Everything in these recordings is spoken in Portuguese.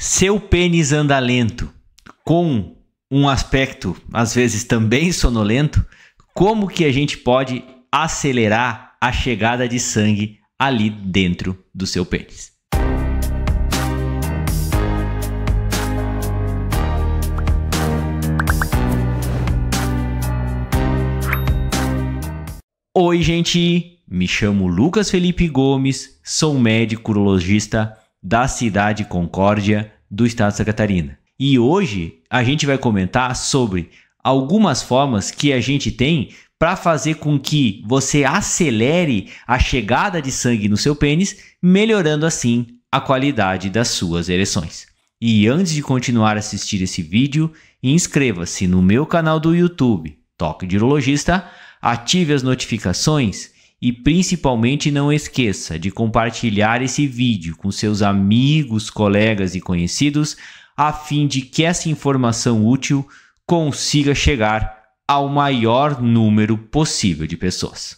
Seu pênis anda lento, com um aspecto às vezes também sonolento, como que a gente pode acelerar a chegada de sangue ali dentro do seu pênis? Oi, gente! Me chamo Lucas Felipe Gomes, sou médico urologista da cidade Concórdia, do estado de Santa Catarina. E hoje a gente vai comentar sobre algumas formas que a gente tem para fazer com que você acelere a chegada de sangue no seu pênis, melhorando assim a qualidade das suas ereções. E antes de continuar a assistir esse vídeo, inscreva-se no meu canal do YouTube, Toque de Urologista, ative as notificações e principalmente não esqueça de compartilhar esse vídeo com seus amigos, colegas e conhecidos, a fim de que essa informação útil consiga chegar ao maior número possível de pessoas.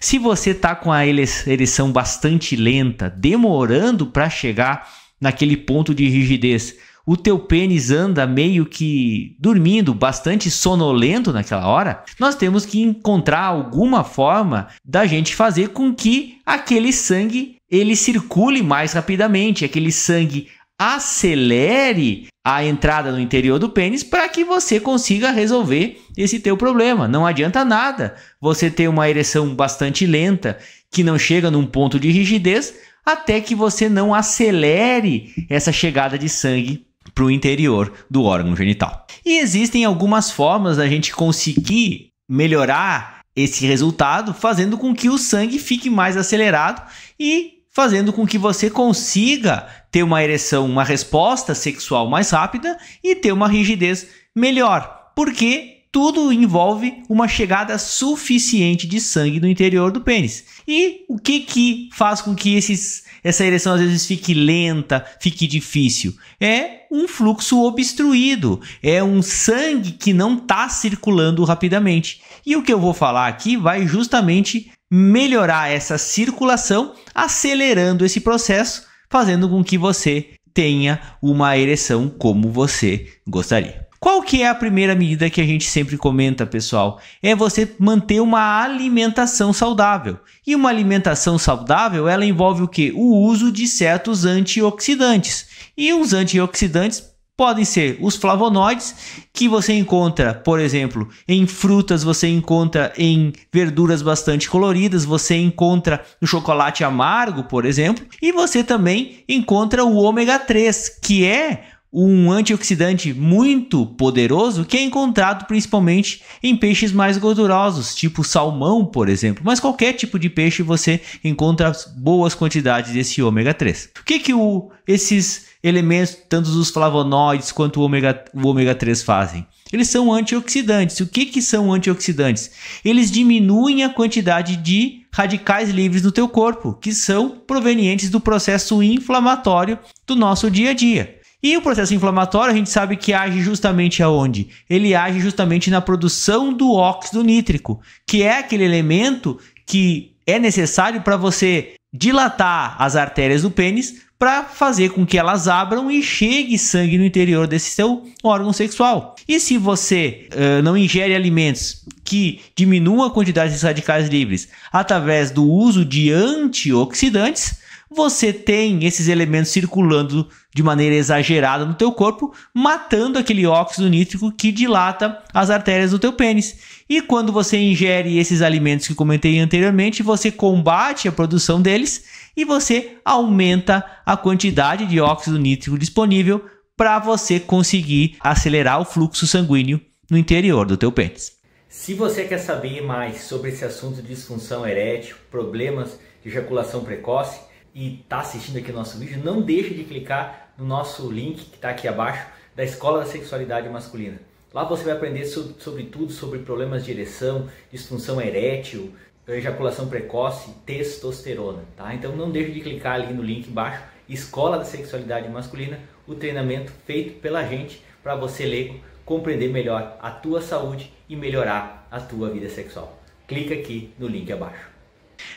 Se você está com a ereção bastante lenta, demorando para chegar naquele ponto de rigidez, o teu pênis anda meio que dormindo, bastante sonolento naquela hora, nós temos que encontrar alguma forma da gente fazer com que aquele sangue ele circule mais rapidamente, aquele sangue acelere a entrada no interior do pênis para que você consiga resolver esse teu problema. Não adianta nada você ter uma ereção bastante lenta que não chega num ponto de rigidez até que você não acelere essa chegada de sangue para o interior do órgão genital. E existem algumas formas da gente conseguir melhorar esse resultado, fazendo com que o sangue fique mais acelerado e fazendo com que você consiga ter uma ereção, uma resposta sexual mais rápida e ter uma rigidez melhor. Porque tudo envolve uma chegada suficiente de sangue no interior do pênis. E o que que faz com que esses, essa ereção às vezes fique lenta, fique difícil? É um fluxo obstruído, é um sangue que não está circulando rapidamente. E o que eu vou falar aqui vai justamente melhorar essa circulação, acelerando esse processo, fazendo com que você tenha uma ereção como você gostaria. Qual que é a primeira medida que a gente sempre comenta, pessoal? É você manter uma alimentação saudável. E uma alimentação saudável, ela envolve o que? O uso de certos antioxidantes. E os antioxidantes podem ser os flavonoides que você encontra, por exemplo, em frutas, você encontra em verduras bastante coloridas, você encontra no chocolate amargo, por exemplo, e você também encontra o ômega 3, que é um antioxidante muito poderoso que é encontrado principalmente em peixes mais gordurosos, tipo salmão, por exemplo. Mas qualquer tipo de peixe você encontra boas quantidades desse ômega 3. O que, que o, esses elementos, tanto os flavonoides quanto o ômega, o ômega 3 fazem? Eles são antioxidantes. O que, que são antioxidantes? Eles diminuem a quantidade de radicais livres no teu corpo, que são provenientes do processo inflamatório do nosso dia a dia. E o processo inflamatório a gente sabe que age justamente aonde? Ele age justamente na produção do óxido nítrico, que é aquele elemento que é necessário para você dilatar as artérias do pênis para fazer com que elas abram e chegue sangue no interior desse seu órgão sexual. E se você uh, não ingere alimentos que diminuam a quantidade de radicais livres através do uso de antioxidantes, você tem esses elementos circulando de maneira exagerada no teu corpo, matando aquele óxido nítrico que dilata as artérias do teu pênis. E quando você ingere esses alimentos que comentei anteriormente, você combate a produção deles e você aumenta a quantidade de óxido nítrico disponível para você conseguir acelerar o fluxo sanguíneo no interior do teu pênis. Se você quer saber mais sobre esse assunto de disfunção erétil, problemas de ejaculação precoce, e está assistindo aqui o nosso vídeo, não deixe de clicar no nosso link que está aqui abaixo da Escola da Sexualidade Masculina. Lá você vai aprender sobre, sobre tudo, sobre problemas de ereção, disfunção erétil, ejaculação precoce, testosterona, tá? Então não deixe de clicar ali no link embaixo, Escola da Sexualidade Masculina, o treinamento feito pela gente para você ler compreender melhor a tua saúde e melhorar a tua vida sexual. Clica aqui no link abaixo.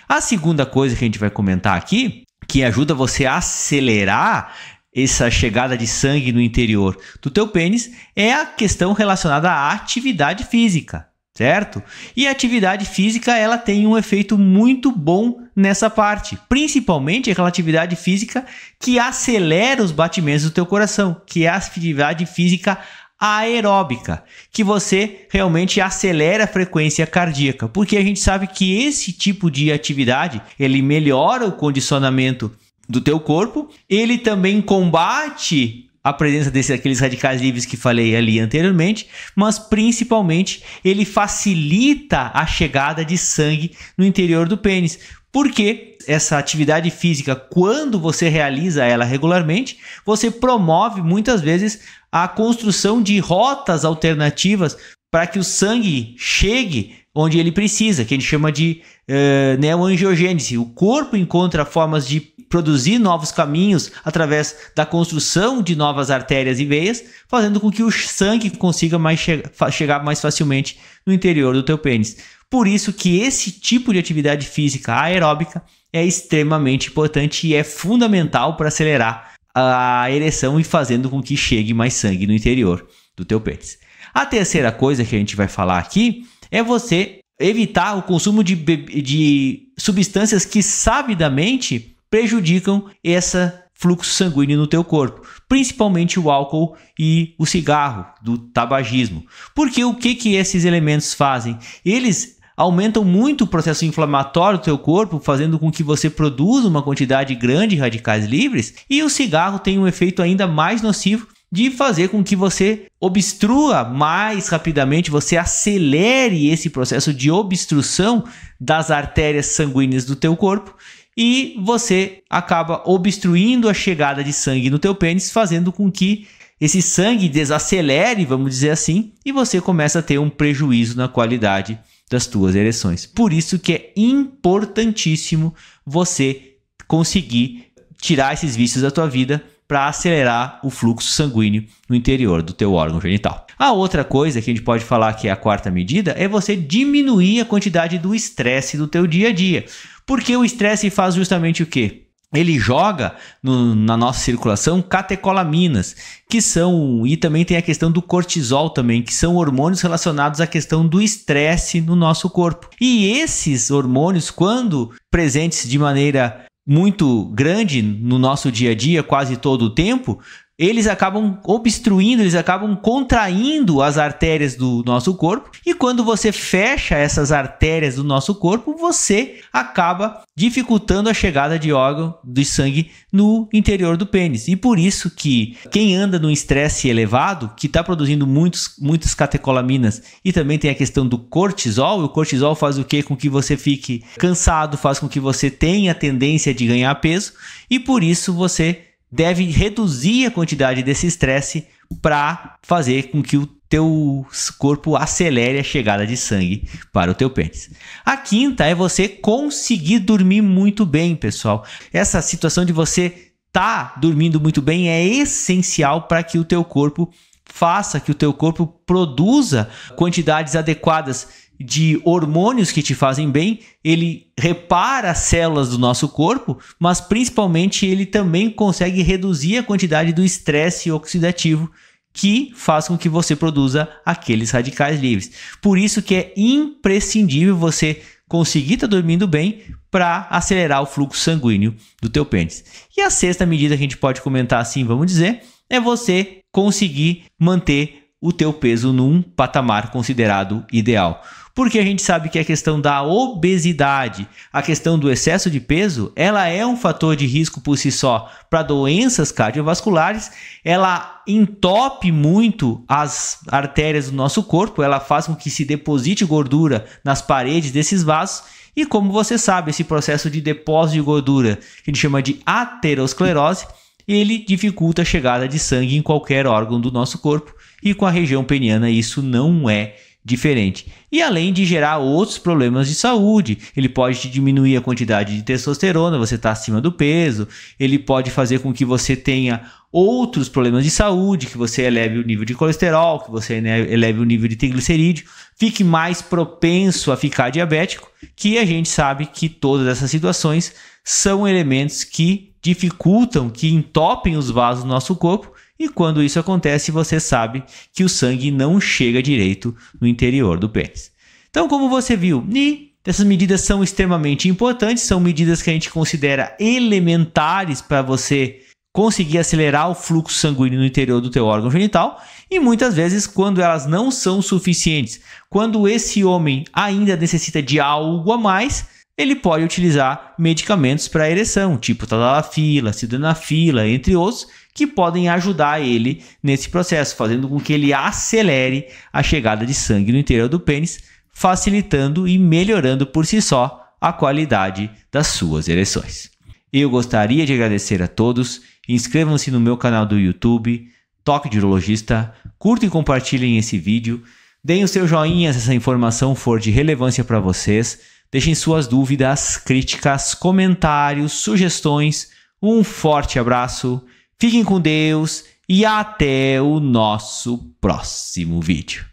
A segunda coisa que a gente vai comentar aqui que ajuda você a acelerar essa chegada de sangue no interior do teu pênis é a questão relacionada à atividade física, certo? E a atividade física ela tem um efeito muito bom nessa parte, principalmente aquela atividade física que acelera os batimentos do teu coração, que é a atividade física aeróbica, que você realmente acelera a frequência cardíaca, porque a gente sabe que esse tipo de atividade, ele melhora o condicionamento do teu corpo, ele também combate a presença desses aqueles radicais livres que falei ali anteriormente, mas principalmente ele facilita a chegada de sangue no interior do pênis, porque essa atividade física, quando você realiza ela regularmente, você promove muitas vezes a construção de rotas alternativas para que o sangue chegue onde ele precisa, que a gente chama de uh, neoangiogênese. O corpo encontra formas de produzir novos caminhos através da construção de novas artérias e veias, fazendo com que o sangue consiga mais che chegar mais facilmente no interior do teu pênis. Por isso que esse tipo de atividade física aeróbica é extremamente importante e é fundamental para acelerar a ereção e fazendo com que chegue mais sangue no interior do teu pênis. A terceira coisa que a gente vai falar aqui é você evitar o consumo de, de substâncias que sabidamente prejudicam esse fluxo sanguíneo no teu corpo, principalmente o álcool e o cigarro, do tabagismo. Porque o que, que esses elementos fazem? Eles aumentam muito o processo inflamatório do teu corpo, fazendo com que você produza uma quantidade grande de radicais livres, e o cigarro tem um efeito ainda mais nocivo de fazer com que você obstrua mais rapidamente, você acelere esse processo de obstrução das artérias sanguíneas do teu corpo e você acaba obstruindo a chegada de sangue no teu pênis, fazendo com que esse sangue desacelere, vamos dizer assim, e você começa a ter um prejuízo na qualidade das tuas ereções. Por isso que é importantíssimo você conseguir tirar esses vícios da tua vida para acelerar o fluxo sanguíneo no interior do teu órgão genital. A outra coisa que a gente pode falar que é a quarta medida é você diminuir a quantidade do estresse do teu dia a dia. Porque o estresse faz justamente o quê? ele joga no, na nossa circulação catecolaminas, que são e também tem a questão do cortisol também, que são hormônios relacionados à questão do estresse no nosso corpo. E esses hormônios, quando presentes de maneira muito grande no nosso dia a dia, quase todo o tempo, eles acabam obstruindo, eles acabam contraindo as artérias do nosso corpo. E quando você fecha essas artérias do nosso corpo, você acaba dificultando a chegada de órgão do sangue no interior do pênis. E por isso que quem anda num estresse elevado, que está produzindo muitos, muitas catecolaminas e também tem a questão do cortisol, o cortisol faz o que com que você fique cansado, faz com que você tenha tendência de ganhar peso e por isso você deve reduzir a quantidade desse estresse para fazer com que o teu corpo acelere a chegada de sangue para o teu pênis. A quinta é você conseguir dormir muito bem, pessoal. Essa situação de você tá dormindo muito bem é essencial para que o teu corpo faça que o teu corpo produza quantidades adequadas de hormônios que te fazem bem, ele repara as células do nosso corpo, mas principalmente ele também consegue reduzir a quantidade do estresse oxidativo que faz com que você produza aqueles radicais livres. Por isso que é imprescindível você conseguir estar tá dormindo bem para acelerar o fluxo sanguíneo do teu pênis. E a sexta medida que a gente pode comentar assim, vamos dizer, é você conseguir manter o teu peso num patamar considerado ideal. Porque a gente sabe que a questão da obesidade, a questão do excesso de peso, ela é um fator de risco por si só para doenças cardiovasculares, ela entope muito as artérias do nosso corpo, ela faz com que se deposite gordura nas paredes desses vasos. E como você sabe, esse processo de depósito de gordura, que a gente chama de aterosclerose, ele dificulta a chegada de sangue em qualquer órgão do nosso corpo e com a região peniana isso não é diferente. E além de gerar outros problemas de saúde, ele pode diminuir a quantidade de testosterona, você está acima do peso, ele pode fazer com que você tenha outros problemas de saúde, que você eleve o nível de colesterol, que você né, eleve o nível de triglicerídeo, fique mais propenso a ficar diabético, que a gente sabe que todas essas situações são elementos que dificultam, que entopem os vasos do nosso corpo e quando isso acontece, você sabe que o sangue não chega direito no interior do pênis. Então, como você viu, e essas medidas são extremamente importantes, são medidas que a gente considera elementares para você conseguir acelerar o fluxo sanguíneo no interior do teu órgão genital e muitas vezes quando elas não são suficientes, quando esse homem ainda necessita de algo a mais, ele pode utilizar medicamentos para ereção, tipo tadalafila, sildenafila, entre outros, que podem ajudar ele nesse processo, fazendo com que ele acelere a chegada de sangue no interior do pênis, facilitando e melhorando por si só a qualidade das suas ereções. Eu gostaria de agradecer a todos, inscrevam-se no meu canal do YouTube, Toque de Urologista, curtem e compartilhem esse vídeo, deem o seu joinha se essa informação for de relevância para vocês, Deixem suas dúvidas, críticas, comentários, sugestões. Um forte abraço, fiquem com Deus e até o nosso próximo vídeo.